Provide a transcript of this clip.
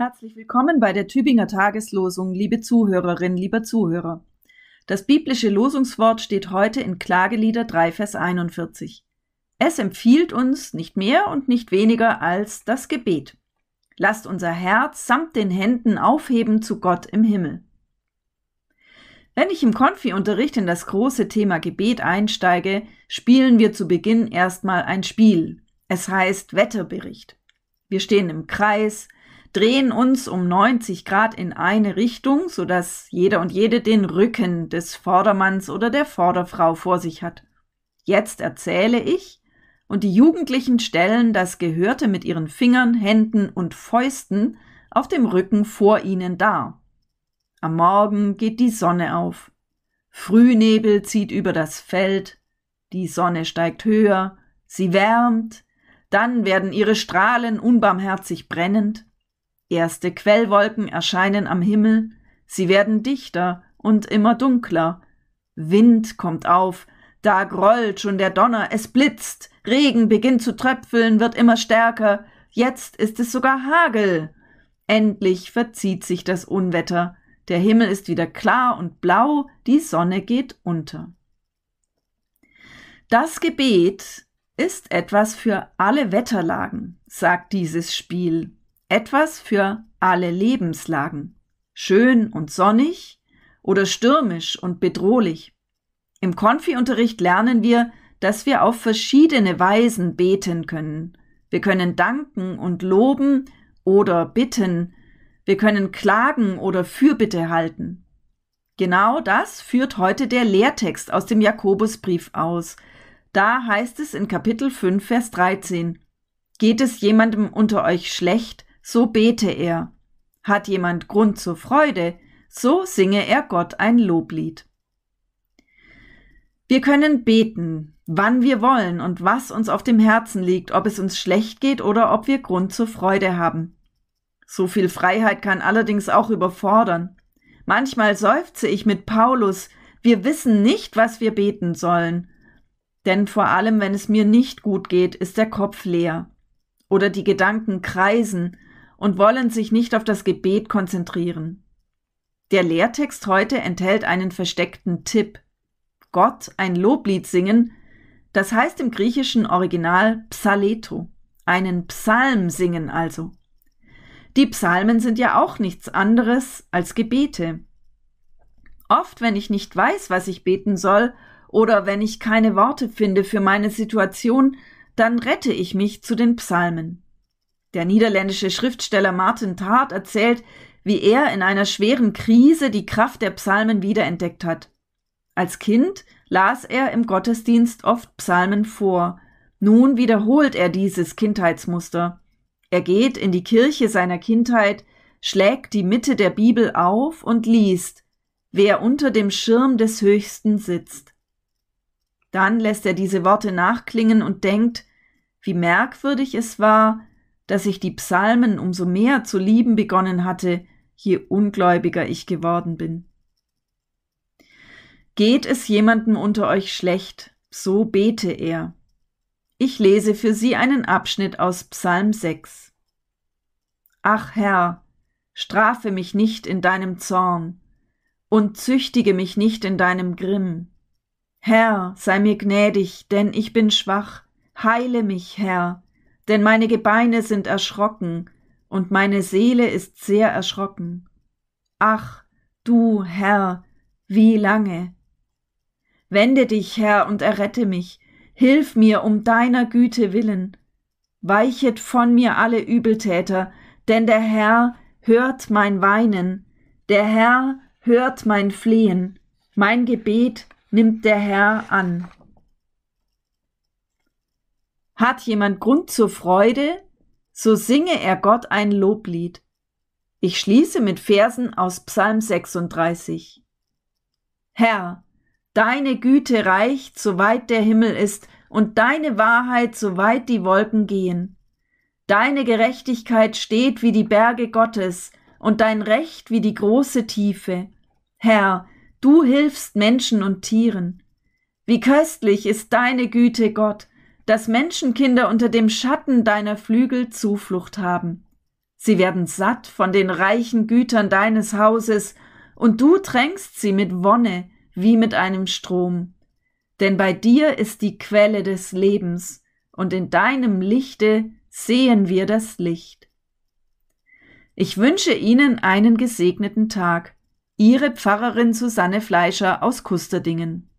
Herzlich willkommen bei der Tübinger Tageslosung, liebe Zuhörerinnen, lieber Zuhörer. Das biblische Losungswort steht heute in Klagelieder 3, Vers 41. Es empfiehlt uns nicht mehr und nicht weniger als das Gebet. Lasst unser Herz samt den Händen aufheben zu Gott im Himmel. Wenn ich im Konfi-Unterricht in das große Thema Gebet einsteige, spielen wir zu Beginn erstmal ein Spiel. Es heißt Wetterbericht. Wir stehen im Kreis, drehen uns um 90 Grad in eine Richtung, sodass jeder und jede den Rücken des Vordermanns oder der Vorderfrau vor sich hat. Jetzt erzähle ich, und die Jugendlichen stellen das Gehörte mit ihren Fingern, Händen und Fäusten auf dem Rücken vor ihnen dar. Am Morgen geht die Sonne auf. Frühnebel zieht über das Feld, die Sonne steigt höher, sie wärmt, dann werden ihre Strahlen unbarmherzig brennend, Erste Quellwolken erscheinen am Himmel, sie werden dichter und immer dunkler. Wind kommt auf, da grollt schon der Donner, es blitzt, Regen beginnt zu tröpfeln, wird immer stärker, jetzt ist es sogar Hagel. Endlich verzieht sich das Unwetter, der Himmel ist wieder klar und blau, die Sonne geht unter. Das Gebet ist etwas für alle Wetterlagen, sagt dieses Spiel. Etwas für alle Lebenslagen. Schön und sonnig oder stürmisch und bedrohlich. Im Konfi-Unterricht lernen wir, dass wir auf verschiedene Weisen beten können. Wir können danken und loben oder bitten. Wir können klagen oder Fürbitte halten. Genau das führt heute der Lehrtext aus dem Jakobusbrief aus. Da heißt es in Kapitel 5, Vers 13. Geht es jemandem unter euch schlecht, so bete er. Hat jemand Grund zur Freude, so singe er Gott ein Loblied. Wir können beten, wann wir wollen und was uns auf dem Herzen liegt, ob es uns schlecht geht oder ob wir Grund zur Freude haben. So viel Freiheit kann allerdings auch überfordern. Manchmal seufze ich mit Paulus, wir wissen nicht, was wir beten sollen. Denn vor allem, wenn es mir nicht gut geht, ist der Kopf leer. Oder die Gedanken kreisen und wollen sich nicht auf das Gebet konzentrieren. Der Lehrtext heute enthält einen versteckten Tipp. Gott ein Loblied singen, das heißt im griechischen Original Psaleto, einen Psalm singen also. Die Psalmen sind ja auch nichts anderes als Gebete. Oft, wenn ich nicht weiß, was ich beten soll, oder wenn ich keine Worte finde für meine Situation, dann rette ich mich zu den Psalmen. Der niederländische Schriftsteller Martin Tart erzählt, wie er in einer schweren Krise die Kraft der Psalmen wiederentdeckt hat. Als Kind las er im Gottesdienst oft Psalmen vor. Nun wiederholt er dieses Kindheitsmuster. Er geht in die Kirche seiner Kindheit, schlägt die Mitte der Bibel auf und liest, wer unter dem Schirm des Höchsten sitzt. Dann lässt er diese Worte nachklingen und denkt, wie merkwürdig es war, dass ich die Psalmen umso mehr zu lieben begonnen hatte, je ungläubiger ich geworden bin. Geht es jemandem unter euch schlecht, so bete er. Ich lese für sie einen Abschnitt aus Psalm 6. Ach Herr, strafe mich nicht in deinem Zorn und züchtige mich nicht in deinem Grimm. Herr, sei mir gnädig, denn ich bin schwach. Heile mich, Herr, denn meine Gebeine sind erschrocken, und meine Seele ist sehr erschrocken. Ach, du Herr, wie lange? Wende dich, Herr, und errette mich, hilf mir um deiner Güte willen. Weichet von mir alle Übeltäter, denn der Herr hört mein Weinen, der Herr hört mein Flehen, mein Gebet nimmt der Herr an. Hat jemand Grund zur Freude, so singe er Gott ein Loblied. Ich schließe mit Versen aus Psalm 36. Herr, deine Güte reicht, soweit der Himmel ist, und deine Wahrheit, soweit die Wolken gehen. Deine Gerechtigkeit steht wie die Berge Gottes, und dein Recht wie die große Tiefe. Herr, du hilfst Menschen und Tieren. Wie köstlich ist deine Güte, Gott, dass Menschenkinder unter dem Schatten deiner Flügel Zuflucht haben. Sie werden satt von den reichen Gütern deines Hauses, und du tränkst sie mit Wonne wie mit einem Strom. Denn bei dir ist die Quelle des Lebens, und in deinem Lichte sehen wir das Licht. Ich wünsche Ihnen einen gesegneten Tag. Ihre Pfarrerin Susanne Fleischer aus Kusterdingen.